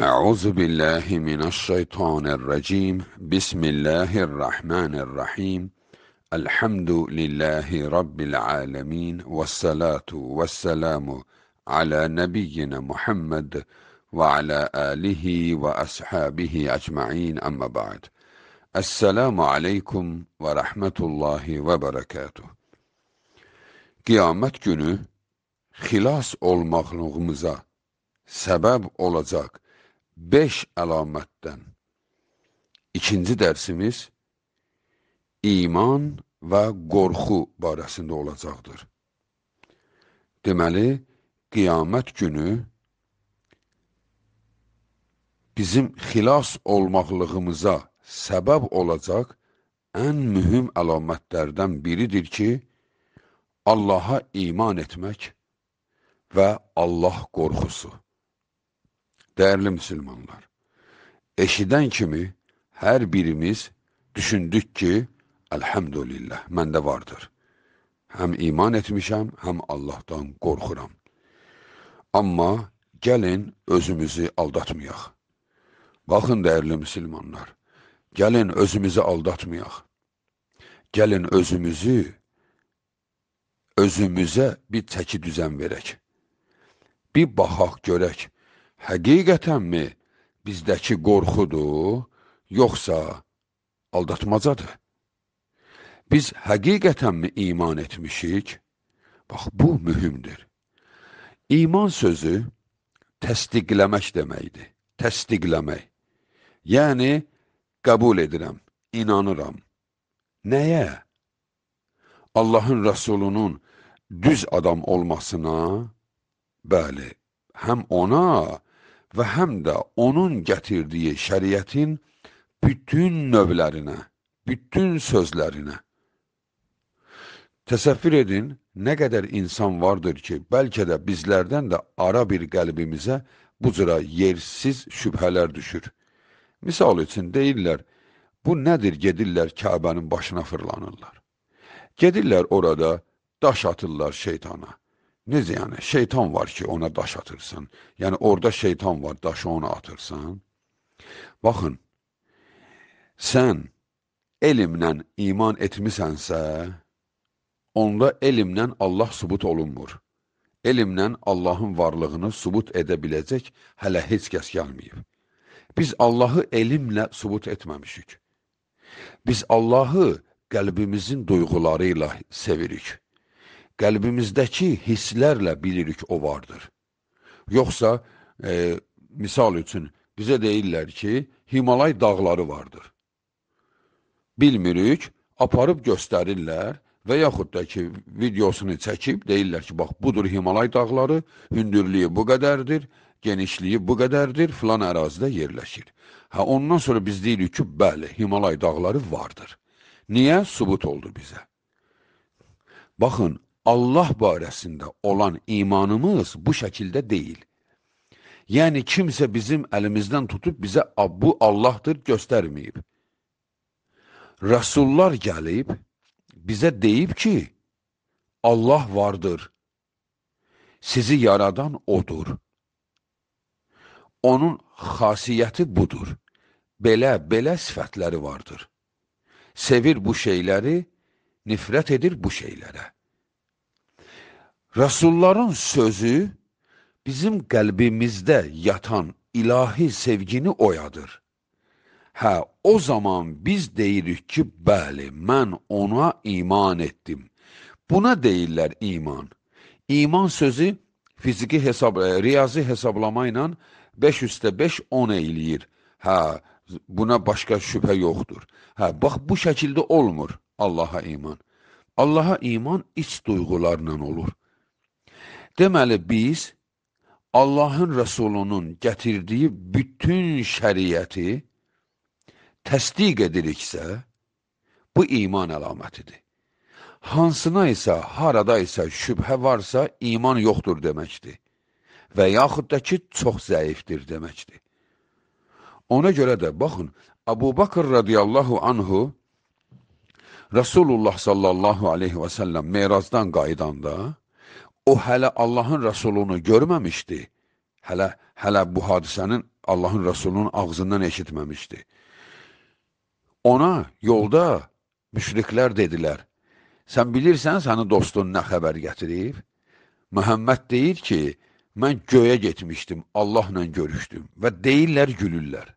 أعوذ بالله من الشيطان الرجيم بسم الله الرحمن الرحيم الحمد لله رب العالمين والصلاة والسلام على نبينا محمد وعلى آله وأصحابه أجمعين أما بعد السلام عليكم ورحمة الله وبركاته berekatuh. Qiyamet günü xilas olmaqlığımıza səbəb olacaq beş əlamətdən. İkinci dərsimiz iman və qorxu barəsində olacaqdır. Deməli, qiyamət günü bizim xilas olmaqlığımıza səbəb olacaq ən mühüm əlamətlərdən biridir ki, Allaha iman etmək və Allah qorxusu. Değerli Müslümanlar, eşiden kimi her birimiz düşündük ki, Elhamdülillah, məndə vardır. Həm iman etmişəm, həm Allahdan qorxuram. Amma gəlin özümüzü aldatmayaq. Baxın, dəyərli müsəlmanlar, gəlin özümüzü aldatmayaq. Gəlin özümüzü, özümüzə bir çəki düzən verək. Bir baxaq görək, həqiqətənmi bizdəki qorxudur, yoxsa aldatmacadır? Biz həqiqətənmi iman etmişik? Bax, bu mühümdür. İman sözü təsdiqləmək deməkdir. Təsdiqləmək. Yəni, qəbul edirəm, inanıram. Nəyə? Allahın rəsulunun düz adam olmasına, bəli, həm ona, və həm də onun gətirdiyi şəriətin bütün növlərinə, bütün sözlərinə. Təsəvvür edin, nə qədər insan vardır ki, bəlkə də bizlərdən də ara bir qəlbimizə bu cıra yersiz şübhələr düşür. Misal üçün deyirlər, bu nədir gedirlər Kəbənin başına fırlanırlar. Gedirlər orada, daş atırlar şeytana. Necə yəni? Şeytan var ki, ona daş atırsan. Yəni, orada şeytan var, daşı ona atırsan. Baxın, sən elmlə iman etmisənsə, onda elmlə Allah subut olunmur. Elmlə Allahın varlığını subut edə biləcək hələ heç kəs gəlməyib. Biz Allahı elmlə subut etməmişik. Biz Allahı qəlbimizin duyğuları ilə sevirik qəlbimizdəki hisslərlə bilirik o vardır. Yoxsa, e, misal üçün, bizə deyirlər ki, Himalay dağları vardır. Bilmirik, aparıb göstərirlər və yaxud da ki, videosunu çəkib deyirlər ki, bax, budur Himalay dağları, hündürlüyü bu qədərdir, genişliyi bu qədərdir, filan ərazidə yerləşir. Hə, ondan sonra biz deyirik ki, bəli, Himalay dağları vardır. Niyə? Subut oldu bizə. Baxın, Allah barəsində olan imanımız bu şəkildə deyil. Yəni, kimsə bizim əlimizdən tutub bizə bu Allahdır göstərməyib. Rəsullar gəlib, bizə deyib ki, Allah vardır. Sizi yaradan odur. Onun xasiyyəti budur. Belə, belə sifətləri vardır. Sevir bu şeyləri, nifrət edir bu şeylərə. Rəsulların sözü bizim qəlbimizdə yatan ilahi sevgini oyadır. Hə, o zaman biz deyirik ki, bəli, mən ona iman etdim. Buna deyirlər iman. İman sözü fiziki hesab, e, riyazi hesablama ilə 5 üstə 5 10 eləyir. Hə, buna başqa şübhə yoxdur. Hə, bax bu şəkildə olmur Allaha iman. Allaha iman iç duyğularla olur. Deməli, biz Allahın Rəsulunun gətirdiyi bütün şəriəti təsdiq ediriksə, bu iman əlamətidir. Hansına isə, harada isə şübhə varsa, iman yoxdur deməkdir və yaxud da ki, çox zəifdir deməkdir. Ona görə də, baxın, Əbu Bakır radiyallahu anhu, Rasulullah sallallahu aleyhi və səlləm merazdan qaydanda, o hələ Allahın Rəsulunu görməmişdi. Hələ, hələ bu hadisənin Allahın Rəsulunun ağzından eşitməmişdi. Ona yolda müşriklər dedilər, sən bilirsən səni dostun nə xəbər gətirib? Məhəmməd deyir ki, mən göyə getmişdim, Allahla görüşdüm və deyirlər, gülürlər.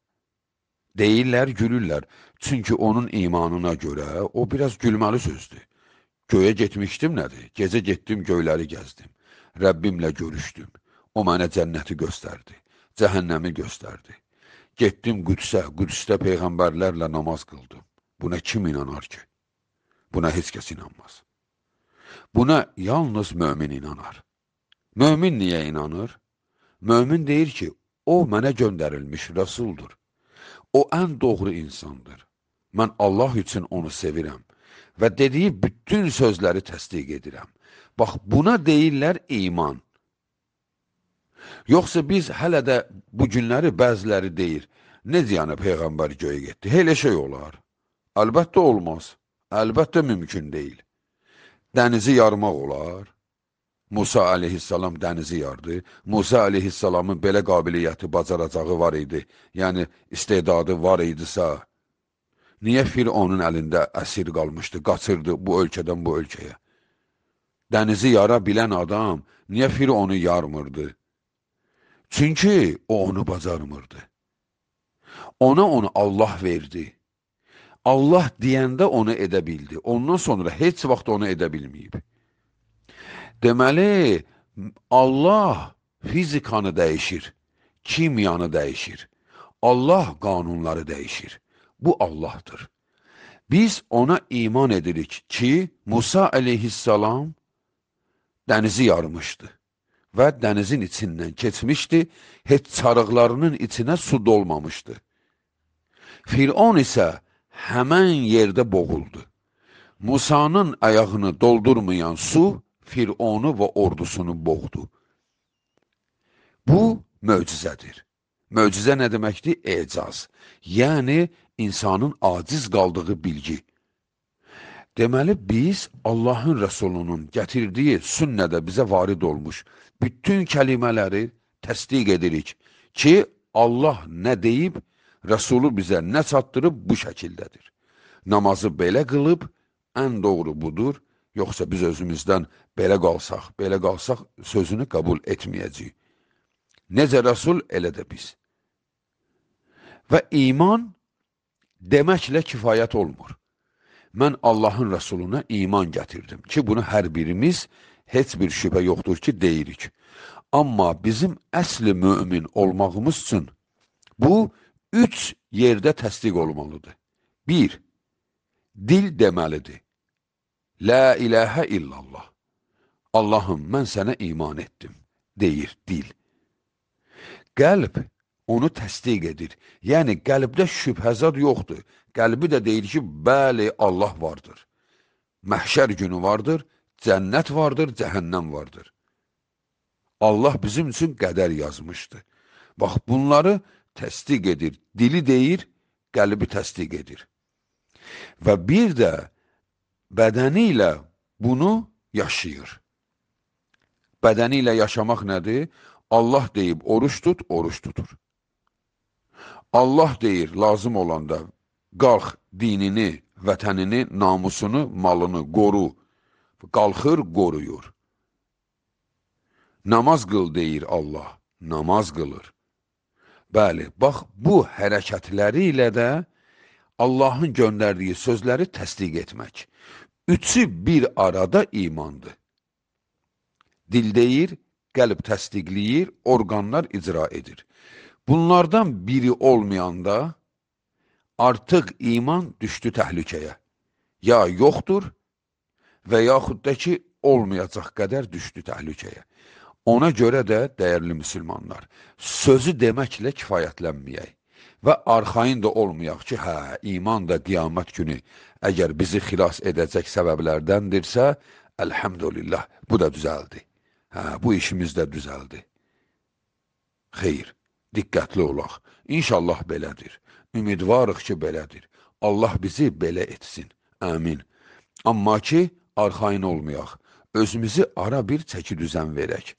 Deyirlər, gülürlər. Çünki onun imanına görə o biraz gülməli sözdür. Göyə getmişdim nədir? Gecə getdim, göyləri gəzdim. Rəbbimlə görüşdüm. O mənə cənnəti göstərdi, cəhənnəmi göstərdi. Getdim Qüdsə, Qüdsdə peyğəmbərlərlə namaz qıldım. Buna kim inanar ki? Buna heç kəs inanmaz. Buna yalnız mömin inanar. Mömin niyə inanır? Mömin deyir ki, o mənə göndərilmiş rəsuldur. O ən doğru insandır. Mən Allah üçün onu sevirəm və dediyi bütün sözləri təsdiq edirəm. Bax, buna deyirlər iman. Yoxsa biz hələ də bu günləri bəziləri deyir, necə yəni Peyğəmbər göyə getdi? Elə şey olar. Əlbəttə olmaz. Əlbəttə mümkün deyil. Dənizi yarmaq olar. Musa əleyhissalam dənizi yardı. Musa əleyhissalamın belə qabiliyyəti, bacaracağı var idi. Yəni, istedadı var idisə, Niyə Fironun əlində əsir qalmışdı, qaçırdı bu ölkədən bu ölkəyə? Dənizi yara bilən adam niyə Fironu yarmırdı? Çünki o onu bacarmırdı. Ona onu Allah verdi. Allah deyəndə onu edə bildi. Ondan sonra heç vaxt onu edə bilməyib. Deməli, Allah fizikanı dəyişir, kimyanı dəyişir. Allah qanunları dəyişir. Bu Allah'tır. Biz ona iman edirik ki, Musa əleyhissalam dənizi yarmışdı və dənizin içindən keçmişdi, heç çarıqlarının içinə su dolmamışdı. Firon isə həmən yerdə boğuldu. Musanın ayağını doldurmayan su Fironu və ordusunu boğdu. Bu möcüzədir. Möcüzə nə deməkdir? Ecaz. Yəni, insanın aciz qaldığı bilgi. Deməli, biz Allahın Rəsulunun gətirdiyi sünnədə bizə varid olmuş bütün kəlimələri təsdiq edirik ki, Allah nə deyib, Rəsulu bizə nə çatdırıb bu şəkildədir. Namazı belə qılıb, ən doğru budur, yoxsa biz özümüzdən belə qalsaq, belə qalsaq sözünü qəbul etməyəcəyik. Necə Rəsul, elə də biz. Və iman deməklə kifayət olmur. Mən Allahın rəsuluna iman gətirdim ki, bunu hər birimiz heç bir şübhə yoxdur ki, deyirik. Amma bizim əsli mömin olmağımız üçün bu üç yerdə təsdiq olmalıdır. Bir, dil deməlidir. Lə iləhə illallah. Allahım, mən sənə iman etdim, deyir dil. Qəlb onu təsdiq edir. Yəni, qəlbdə şübhəzad yoxdur. Qəlbi də deyir ki, bəli, Allah vardır. Məhşər günü vardır, cənnət vardır, cəhənnəm vardır. Allah bizim üçün qədər yazmışdı. Bax, bunları təsdiq edir. Dili deyir, qəlbi təsdiq edir. Və bir də bədəni ilə bunu yaşayır. Bədəni ilə yaşamaq nədir? Allah deyib oruç tut, oruç tutur. Allah deyir lazım olanda, qalx dinini, vətənini, namusunu, malını qoru, qalxır, qoruyur. Namaz qıl deyir Allah, namaz qılır. Bəli, bax, bu hərəkətləri ilə də Allahın göndərdiyi sözləri təsdiq etmək. Üçü bir arada imandır. Dil deyir, qəlb təsdiqləyir, orqanlar icra edir. Bunlardan biri olmayanda artıq iman düşdü təhlükəyə. Ya yoxdur və yaxud da ki, olmayacaq qədər düşdü təhlükəyə. Ona görə də, dəyərli müsəlmanlar, sözü deməklə kifayətlənməyək və arxayın da olmayaq ki, hə, iman da qiyamət günü əgər bizi xilas edəcək səbəblərdəndirsə, əlhamdülillah, bu da düzəldi. Hə, bu işimiz də düzəldi. Xeyr, diqqətli olaq. İnşallah belədir. Ümidvarıq ki, belədir. Allah bizi belə etsin. Əmin. Amma ki, arxain olmayaq. Özümüzü ara bir çəki düzən verək.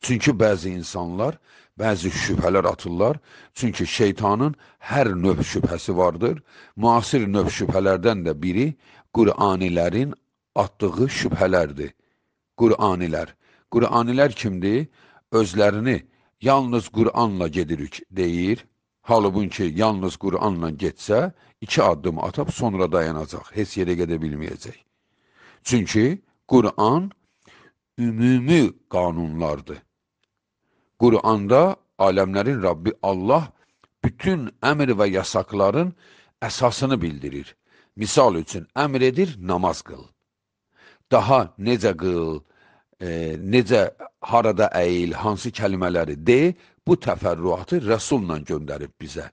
Çünki bəzi insanlar, bəzi şübhələr atırlar. Çünki şeytanın hər növ şübhəsi vardır. Müasir növ şübhələrdən də biri Quranilərin atdığı şübhələrdir. Quranilər. Quranilər kimdir? Özlərini, yalnız Qur'anla gedirik deyir. Halbuki ki, yalnız Qur'anla getsə, iki addım atab sonra dayanacaq, heç yerə gedə bilməyəcək. Çünki Qur'an ümumi qanunlardır. Qur'anda aləmlərin Rabbi Allah bütün əmr və yasaqların əsasını bildirir. Misal üçün, əmr edir, namaz qıl. Daha necə qıl, e, necə harada əyil, hansı kəlimələri de, bu təfərrüatı rəsulla göndərib bizə.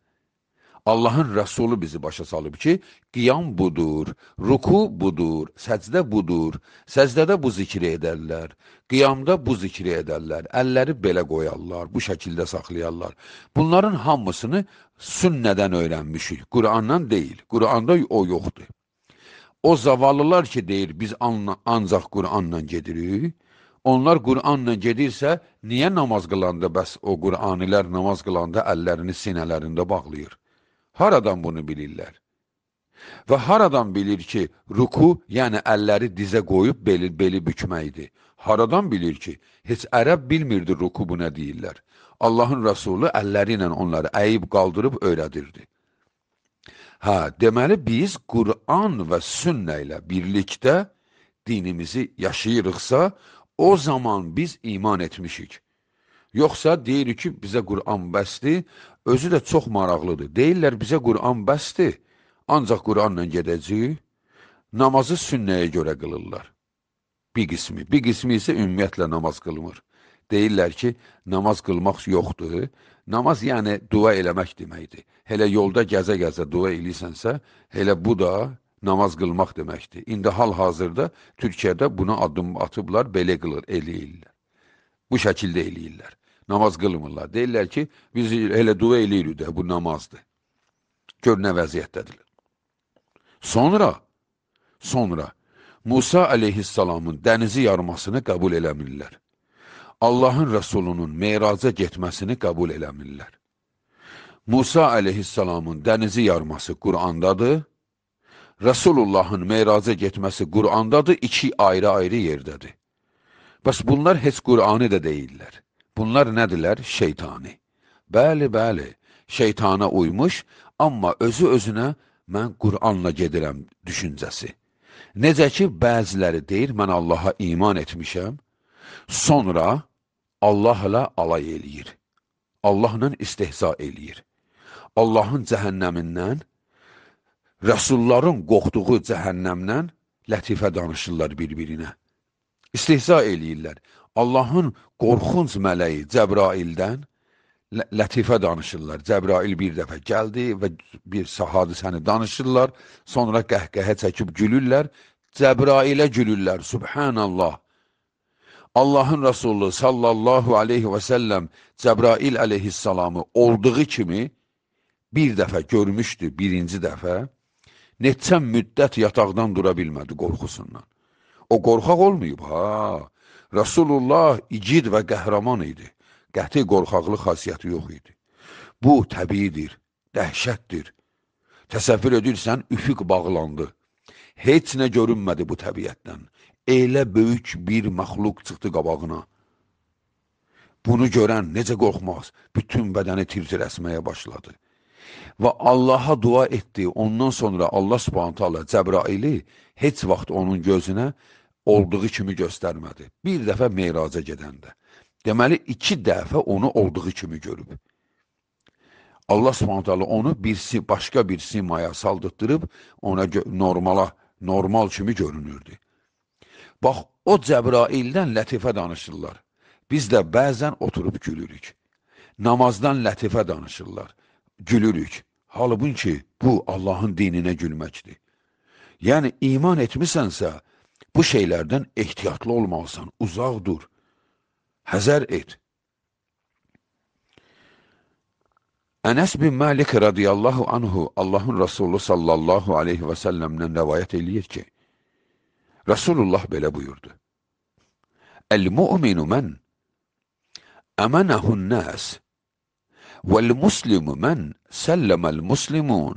Allahın rəsulu bizi başa salıb ki, qiyam budur, ruku budur, səcdə budur. Səcdədə bu zikri edərlər, qiyamda bu zikri edərlər, əlləri belə qoyarlar, bu şəkildə saxlayarlar. Bunların hamısını sünnədən öyrənmişik, Qurandan deyil, Quranda o yoxdur. O zavallılar ki, deyir, biz anla, ancaq Quranla gedirik, onlar Qur'anla gedirsə, niyə namaz qılanda bəs o Qur'anilər namaz qılanda əllərini sinələrində bağlayır? Haradan bunu bilirlər? Və haradan bilir ki, ruku, yəni əlləri dizə qoyub beli, beli bükməkdir? Haradan bilir ki, heç ərəb bilmirdi ruku buna deyirlər. Allahın Rəsulu əlləri ilə onları əyib qaldırıb öyrədirdi. Hə, deməli biz Qur'an və sünnə ilə birlikdə dinimizi yaşayırıqsa, o zaman biz iman etmişik. Yoxsa deyirik ki, bizə Qur'an bəsdir, özü də çox maraqlıdır. Deyirlər, bizə Qur'an bəsdir, ancaq Qur'anla gedəcəyik. Namazı sünnəyə görə qılırlar. Bir qismi, bir qismi isə ümumiyyətlə namaz qılmır. Deyirlər ki, namaz qılmaq yoxdur. Namaz yəni dua eləmək deməkdir. Elə yolda gəzə-gəzə dua eləyirsənsə, elə bu da namaz qılmaq deməkdir. İndi hal-hazırda Türkiyədə buna addım atıblar, belə qılır, eləyirlər. Bu şəkildə eləyirlər. Namaz qılmırlar. Deyirlər ki, biz elə dua eləyirik də, bu namazdır. Gör nə vəziyyətdədirlər. Sonra, sonra Musa əleyhissalamın dənizi yarmasını qəbul eləmirlər. Allahın Rəsulunun meyraca getməsini qəbul eləmirlər. Musa əleyhissalamın dənizi yarması Qur'andadır. Resulullahın meyraza getməsi Qur'andadır, iki ayrı-ayrı yerdədir. Bəs bunlar heç Qur'anı da deyirlər. Bunlar nədirlər? Şeytani. Bəli, bəli, şeytana uymuş, amma özü özünə mən Qur'anla gedirəm düşüncəsi. Necə ki, bəziləri deyir, mən Allaha iman etmişəm, sonra Allahla alay eləyir. Allahla istihza eləyir. Allahın cəhənnəmindən rəsulların qorxduğu cəhənnəmdən lətifə danışırlar bir-birinə. İstihza eləyirlər. Allahın qorxunc mələyi Cəbraildən lətifə danışırlar. Cəbrail bir dəfə gəldi və bir hadisəni danışırlar. Sonra qəhqəhə çəkib gülürlər. Cəbrailə gülürlər. Subhanallah. Allahın Rasulü sallallahu aleyhi və səlləm Cəbrail aleyhissalamı olduğu kimi bir dəfə görmüşdü, birinci dəfə. Neçə müddət yataqdan dura bilmədi qorxusundan. O qorxaq olmayıb ha. Rasulullah igid və qəhrəman idi. Qəti qorxaqlıq xasiyyəti yox idi. Bu təbiidir, dəhşətdir. Təsəvvür edirsən, üfüq bağlandı. Heç nə görünmədi bu təbiətdən. Elə böyük bir məxluq çıxdı qabağına. Bunu görən necə qorxmaz, bütün bədəni tir-tir əsməyə başladı və Allaha dua etdi. Ondan sonra Allah subhanət hala Cəbraili heç vaxt onun gözünə olduğu kimi göstərmədi. Bir dəfə meyraca gedəndə. Deməli, iki dəfə onu olduğu kimi görüb. Allah subhanət hala onu bir, başqa bir simaya saldıttırıb, ona normala, normal kimi görünürdü. Bax, o Cəbraildən lətifə danışırlar. Biz də bəzən oturub gülürük. Namazdan lətifə danışırlar gülürük. Halbuki bu Allahın dininə gülməkdir. Yəni iman etmisənsə, bu şeylərdən ehtiyatlı olmalısan, uzaq dur. Həzər et. Ənəs bin Malik radiyallahu anhu Allahın Rasulü sallallahu aleyhi və səlləmdən rəvayət eləyir ki, Rasulullah belə buyurdu. El-mu'minu mən əmənəhun nəs والمسلم من سلم المسلمون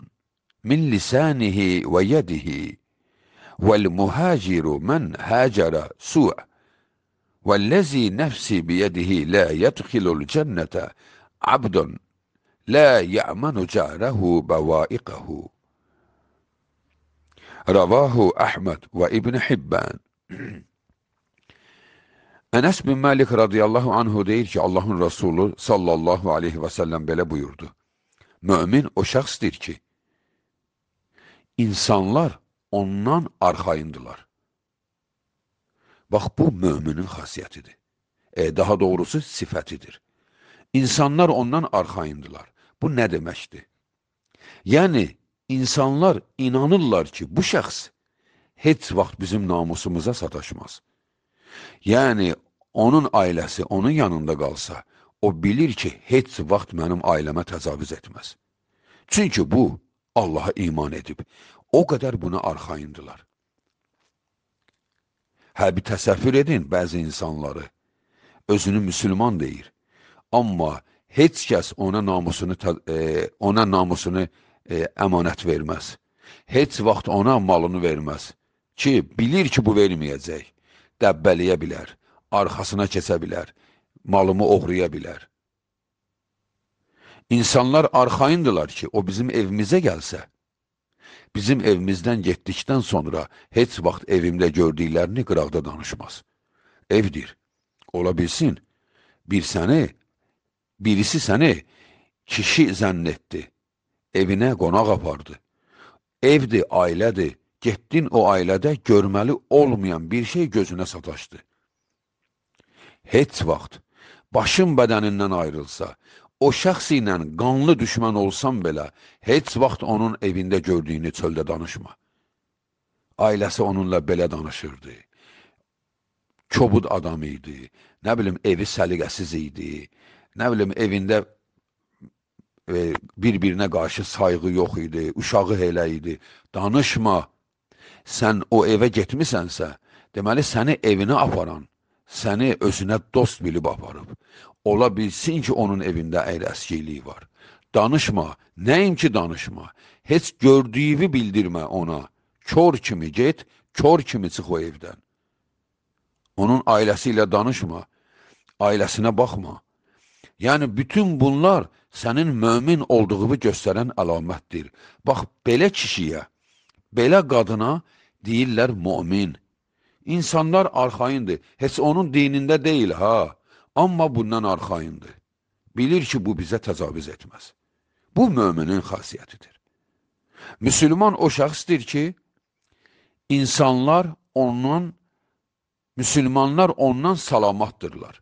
من لسانه ويده والمهاجر من هاجر سوء والذي نفسي بيده لا يدخل الجنة عبد لا يأمن جاره بوائقه رواه أحمد وابن حبان Ənəs bin Məlik radiyallahu anhu deyir ki, Allahın Rasulü sallallahu aleyhi və səlləm belə buyurdu. Mömin o şəxsdir ki, insanlar ondan arxayındılar. Bax, bu möminin xasiyyətidir. E, daha doğrusu sifətidir. İnsanlar ondan arxayındılar. Bu nə deməkdir? Yəni, insanlar inanırlar ki, bu şəxs heç vaxt bizim namusumuza sataşmaz. Yəni, onun ailəsi onun yanında qalsa, o bilir ki, heç vaxt mənim ailəmə təzavüz etməz. Çünki bu, Allaha iman edib, o qədər buna arxayındılar. Hə, bir təsəffür edin bəzi insanları. Özünü müsülman deyir. Amma heç kəs ona namusunu, e, ona namusunu e, əmanət verməz. Heç vaxt ona malını verməz. Ki, bilir ki, bu verməyəcək. Dəbbəliyə bilər arxasına keçə bilər, malımı oğraya bilər. İnsanlar arxayındılar ki, o bizim evimizə gəlsə, bizim evimizdən getdikdən sonra heç vaxt evimdə gördüklərini qıraqda danışmaz. Evdir. Ola bilsin, bir səni, birisi səni kişi zənn etdi, evinə qonaq apardı. Evdir, ailədir, getdin o ailədə görməli olmayan bir şey gözünə sataşdı heç vaxt başın bədənindən ayrılsa, o şəxsi ilə qanlı düşmən olsan belə, heç vaxt onun evində gördüyünü çöldə danışma. Ailəsi onunla belə danışırdı. Kobud adam idi, nə bilim evi səliqəsiz idi, nə bilim evində e, bir-birinə qarşı sayğı yox idi, uşağı elə idi. Danışma, sən o evə getmisənsə, deməli səni evinə aparan, səni özünə dost bilib aparıb. Ola bilsin ki, onun evində əyri əskikliyi var. Danışma, nəinki danışma, heç gördüyüvi bildirmə ona. Kör kimi get, kör kimi çıx o evdən. Onun ailəsi ilə danışma, ailəsinə baxma. Yəni, bütün bunlar sənin mömin olduğunu göstərən əlamətdir. Bax, belə kişiyə, belə qadına deyirlər mümin. İnsanlar arxayındır. Heç onun dinində deyil ha. Amma bundan arxayındır. Bilir ki, bu bizə təcavüz etməz. Bu möminin xasiyyətidir. Müsülman o şəxsdir ki, insanlar ondan, müsülmanlar ondan salamatdırlar.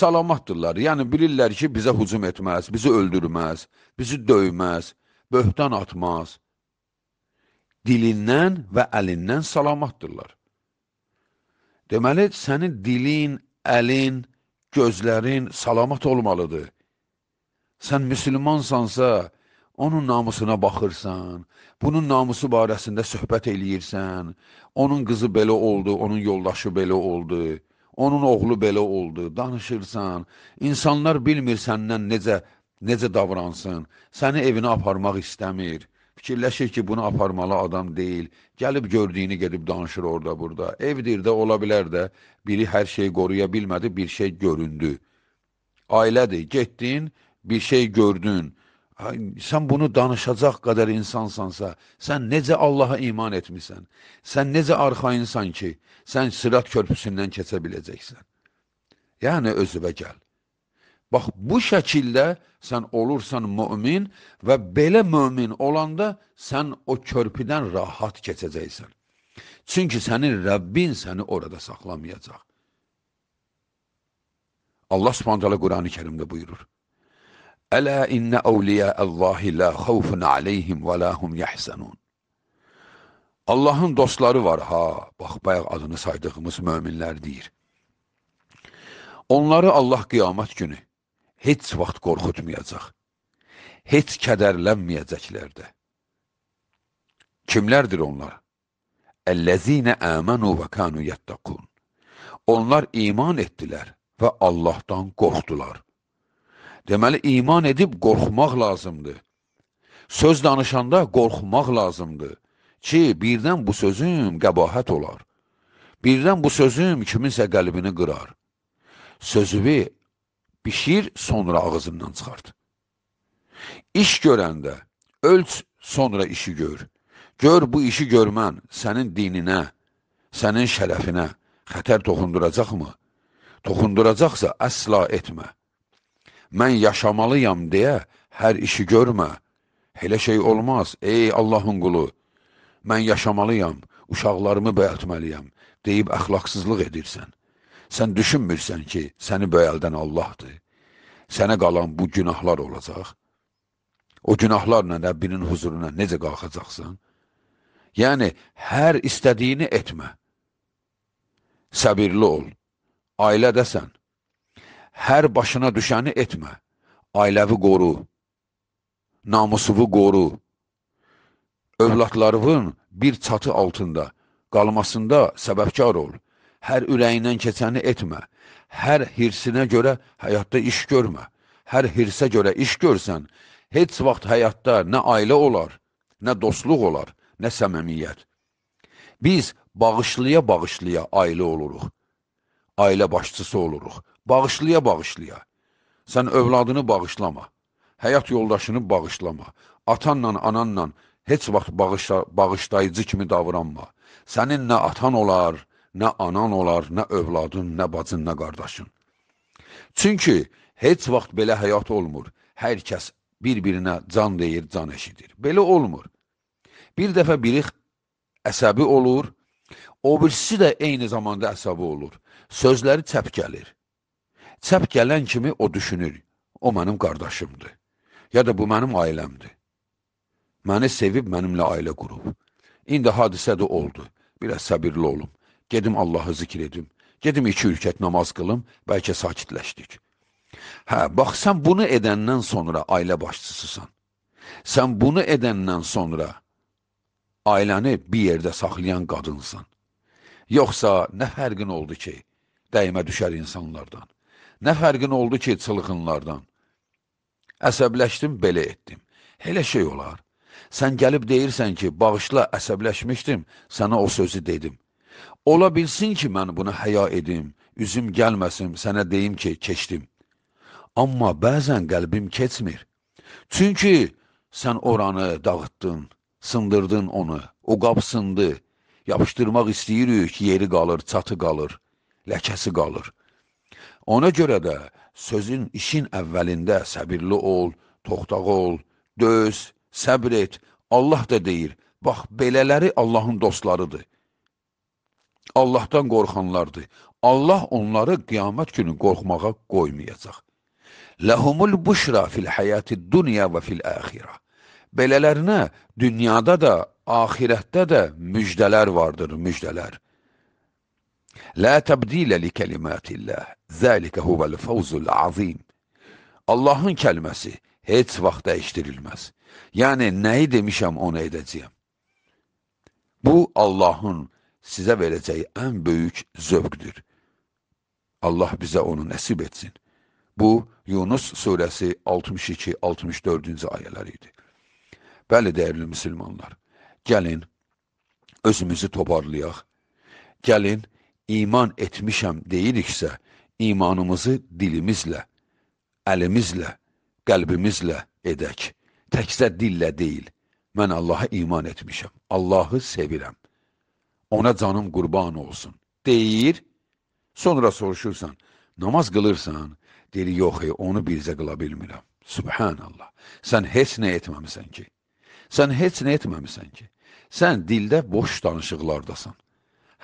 Salamatdırlar, yəni bilirlər ki, bizə hücum etməz, bizi öldürməz, bizi döyməz, böhtan atmaz. Dilindən və əlindən salamatdırlar. Deməli, sənin dilin, əlin, gözlərin salamat olmalıdır. Sən müsəlmansansa, onun namusuna baxırsan, bunun namusu barəsində söhbət eləyirsən, onun qızı belə oldu, onun yoldaşı belə oldu, onun oğlu belə oldu, danışırsan, insanlar bilmir səndən necə, necə davransın, səni evinə aparmaq istəmir.'' Fikirləşir ki, bunu aparmalı adam deyil. Gəlib gördüyünü gedib danışır orada burada. Evdir də ola bilər də biri hər şeyi qoruya bilmədi, bir şey göründü. Ailədir, getdin, bir şey gördün. Sən bunu danışacaq qədər insansansa, sən necə Allaha iman etmisən? Sən necə arxayınsan ki, sən sırat körpüsündən keçə biləcəksən? Yəni özüvə gəl. Bax, bu şəkildə sən olursan mömin və belə mömin olanda sən o körpüdən rahat keçəcəksən. Çünki sənin Rəbbin səni orada saxlamayacaq. Allah subhanətələ Qurani kərimdə buyurur. Ələ innə əvliyəəllahi lə xəvfun aleyhim və ləhum yəhsənun. Allahın dostları var ha, bax, bayaq adını saydığımız möminlər deyir. Onları Allah qiyamət günü heç vaxt qorxutmayacaq. Heç kədərlənməyəcəklər də. Kimlərdir onlar? Əllezine əmənu və kanu yəttəqun. Onlar iman etdilər və Allahdan qorxdular. Deməli, iman edib qorxmaq lazımdır. Söz danışanda qorxmaq lazımdır ki, birdən bu sözüm qəbahət olar. Birdən bu sözüm kiminsə qəlbini qırar. Sözüvi bişir, sonra ağzımdan çıxart. İş görəndə ölç, sonra işi gör. Gör bu işi görmən sənin dininə, sənin şərəfinə xətər toxunduracaqmı? Toxunduracaqsa əsla etmə. Mən yaşamalıyam deyə hər işi görmə. Elə şey olmaz, ey Allahın qulu. Mən yaşamalıyam, uşaqlarımı bəyətməliyəm deyib əxlaqsızlıq edirsən. Sən düşünmürsən ki, səni böyəldən Allahdır. Sənə qalan bu günahlar olacaq. O günahlarla Rəbbinin huzuruna necə qalxacaqsan? Yəni, hər istədiyini etmə. Səbirli ol, ailədəsən. Hər başına düşəni etmə. Ailəvi qoru, namusuvu qoru. Övladlarının bir çatı altında qalmasında səbəbkar ol. Hər ürəyindən keçəni etmə. Hər hirsinə görə həyatda iş görmə. Hər hirsə görə iş görsən, heç vaxt həyatda nə ailə olar, nə dostluq olar, nə səməmiyyət. Biz bağışlaya-bağışlaya ailə oluruq. Ailə başçısı oluruq. Bağışlaya-bağışlaya. Sən övladını bağışlama. Həyat yoldaşını bağışlama. Atanla, ananla heç vaxt bağışla, bağışlayıcı kimi davranma. Sənin nə atan olar, Nə anan olar, nə övladın, nə bacın, nə qardaşın. Çünki heç vaxt belə həyat olmur. Hər kəs bir-birinə can deyir, can eşidir. Belə olmur. Bir dəfə biri əsəbi olur, o birisi də eyni zamanda əsəbi olur. Sözləri çəp gəlir. Çəp gələn kimi o düşünür, o mənim qardaşımdır. Ya da bu mənim ailəmdir. Məni sevib mənimlə ailə qurub. İndi hadisə də oldu. Bir səbirli olum. Gedim Allahı zikr edim. Gedim iki ülkət namaz qılım, bəlkə sakitləşdik. Hə, bax, sən bunu edəndən sonra ailə başçısısan. Sən bunu edəndən sonra ailəni bir yerdə saxlayan qadınsan. Yoxsa nə fərqin oldu ki, dəymə düşər insanlardan? Nə fərqin oldu ki, çılğınlardan? Əsəbləşdim, belə etdim. Elə şey olar. Sən gəlib deyirsən ki, bağışla, əsəbləşmişdim, sənə o sözü dedim. Ola bilsin ki, mən bunu həya edim, üzüm gəlməsin, sənə deyim ki, keçdim. Amma bəzən qəlbim keçmir. Çünki sən oranı dağıtdın, sındırdın onu, o qab sındı. Yapışdırmaq istəyirik, yeri qalır, çatı qalır, ləkəsi qalır. Ona görə də sözün işin əvvəlində səbirli ol, toxtaq ol, döz, səbr et. Allah da deyir, bax, belələri Allahın dostlarıdır. Allahdan qorxanlardır. Allah onları qiyamət günü qorxmağa qoymayacaq. Ləhumul buşra fil həyati dunya və fil əxirə. Belələrinə dünyada da, axirətdə də müjdələr vardır, müjdələr. Lə təbdilə li kəlimətilləh, zəlikə huvəl fəvzul azim. Allahın kəlməsi heç vaxt dəyişdirilməz. Yəni, nəyi demişəm, onu edəcəyəm. Bu, Allahın size vereceği en büyük zövqdür. Allah bize onu nəsib etsin. Bu, Yunus surəsi 62-64-cü ayələri idi. Bəli, dəyərli müsəlmanlar, gəlin, özümüzü toparlayaq. Gəlin, iman etmişəm deyiriksə, imanımızı dilimizlə, əlimizlə, qəlbimizlə edək. Təkcə dillə deyil, mən Allaha iman etmişəm, Allahı sevirəm ona canım qurban olsun deyir, sonra soruşursan, namaz qılırsan, deyir, yox, ey, onu bircə qıla bilmirəm. Subhanallah, sən heç nə etməmisən ki, sən heç nə etməmisən ki, sən dildə boş danışıqlardasan,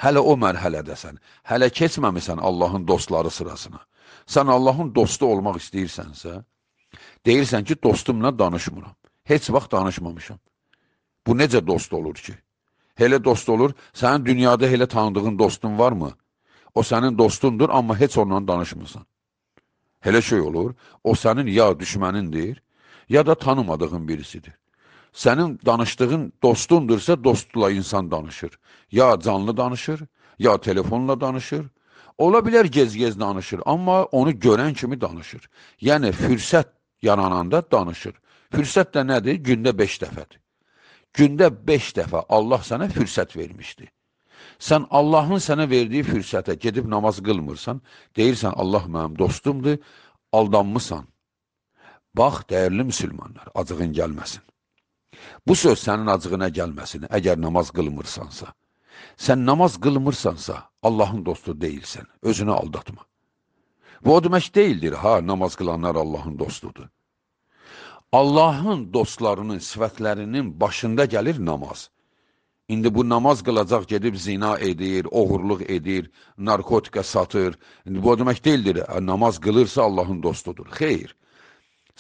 hələ o mərhələdəsən, hələ keçməmisən Allahın dostları sırasına. Sən Allahın dostu olmaq istəyirsənsə, deyirsən ki, dostumla danışmıram, heç vaxt danışmamışam. Bu necə dost olur ki? Elə dost olur, sənin dünyada elə tanıdığın dostun varmı? O sənin dostundur, amma heç onunla danışmırsan. Elə şey olur, o sənin ya düşmənindir, ya da tanımadığın birisidir. Sənin danışdığın dostundursa, dostla insan danışır. Ya canlı danışır, ya telefonla danışır, Ola bilər gez-gez danışır, amma onu görən kimi danışır. Yəni, fürsət yarananda danışır. Fürsət də nədir? Gündə 5 dəfədir. Gündə beş dəfə Allah sənə fürsət vermişdi. Sən Allahın sənə verdiyi fürsətə gedib namaz qılmırsan, deyirsən Allah mənim dostumdur, aldanmısan. Bax, dəyərli müsəlmanlar, acığın gəlməsin. Bu söz sənin acığına gəlməsin, əgər namaz qılmırsansa. Sən namaz qılmırsansa, Allahın dostu deyilsən, özünü aldatma. Bu o demək deyildir, ha, namaz qılanlar Allahın dostudur. Allahın dostlarının sifətlərinin başında gəlir namaz. İndi bu namaz qılacaq gedib zina edir, oğurluq edir, narkotika satır. İndi bu demək deyildir, e, namaz qılırsa Allahın dostudur. Xeyr.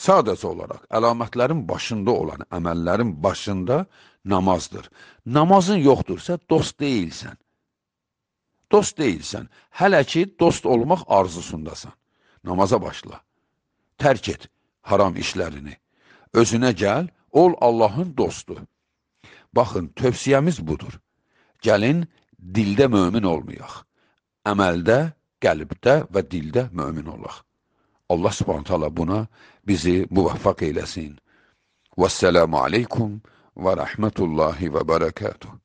Sadəcə olaraq əlamətlərin başında olan əməllərin başında namazdır. Namazın yoxdursa dost deyilsən. Dost deyilsən. Hələ ki dost olmaq arzusundasan. Namaza başla. Tərk et haram işlərini. özünə gəl, ol Allahın dostu. Baxın, tövsiyemiz budur. Gəlin, dildə mümin olmayaq. Əməldə, qəlbdə və dildə mümin olaq. Allah subhanətələ buna bizi müvəffaq eyləsin. Vəssəlamu aleykum və rəhmətullahi ve bərəkətuhu.